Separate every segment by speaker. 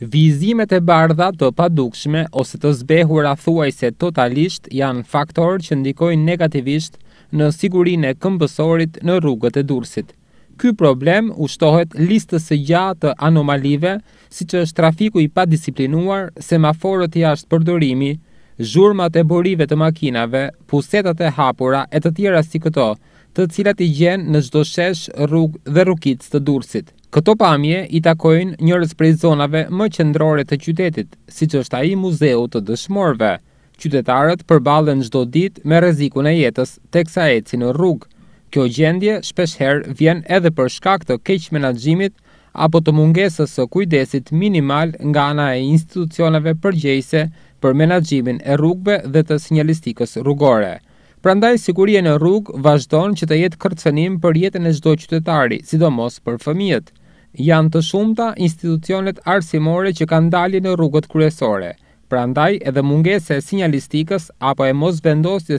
Speaker 1: Vizimet e bardha të padukshme ose të zbehur a thuaj se totalisht janë faktor që ndikojnë negativisht në sigurin e këmbësorit në rrugët e dursit. Ky problem ushtohet listës e gjatë të anomalive, si që është trafiku i pa disiplinuar, semaforët i ashtë përdorimi, zhurmat e borive të makinave, pusetat e hapura e të tjera si këto, të cilat i gjenë në gjdo shesh, rrug dhe rukic të dursit. Këto pamje i takojnë njërës prej zonave më qëndrore të qytetit, si që është aji muzeu të dëshmorve. Qytetarët përbalën gjdo dit me rezikun e jetës teksa eci në rrug. Kjo gjendje shpesher vjen edhe për shkak të keq menagjimit apo të mungesës së kujdesit minimal nga ana e institucionave përgjese për menagjimin e rrugbe dhe të sinjalistikës rrugore. Prandaj siguria në rrugë vazhdon që të jetë kërcënim për jetën e çdo qytetari, sidomos për fëmijët. Janë të shumta institucionet arsimore që kanë dalë në rrugët kryesore. Prandaj edhe mungesa e sinjalistikës apo e mos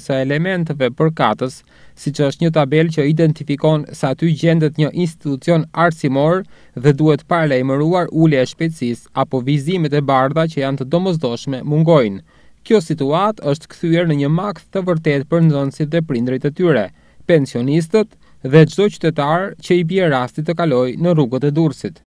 Speaker 1: së elementeve përkatës, siç është një tabel që identifikon se aty gjendet një institucion arsimor dhe duhet parlajmëruar ulja e shpejtësisë apo vizimet e bardha që janë të domosdoshme mungojnë. Kjo situat është këthyër në një makë të vërtet për nëzonësit dhe prindrit e tyre, pensionistët dhe gjdo qytetarë që i bje rastit të kaloj në rrugët e dursit.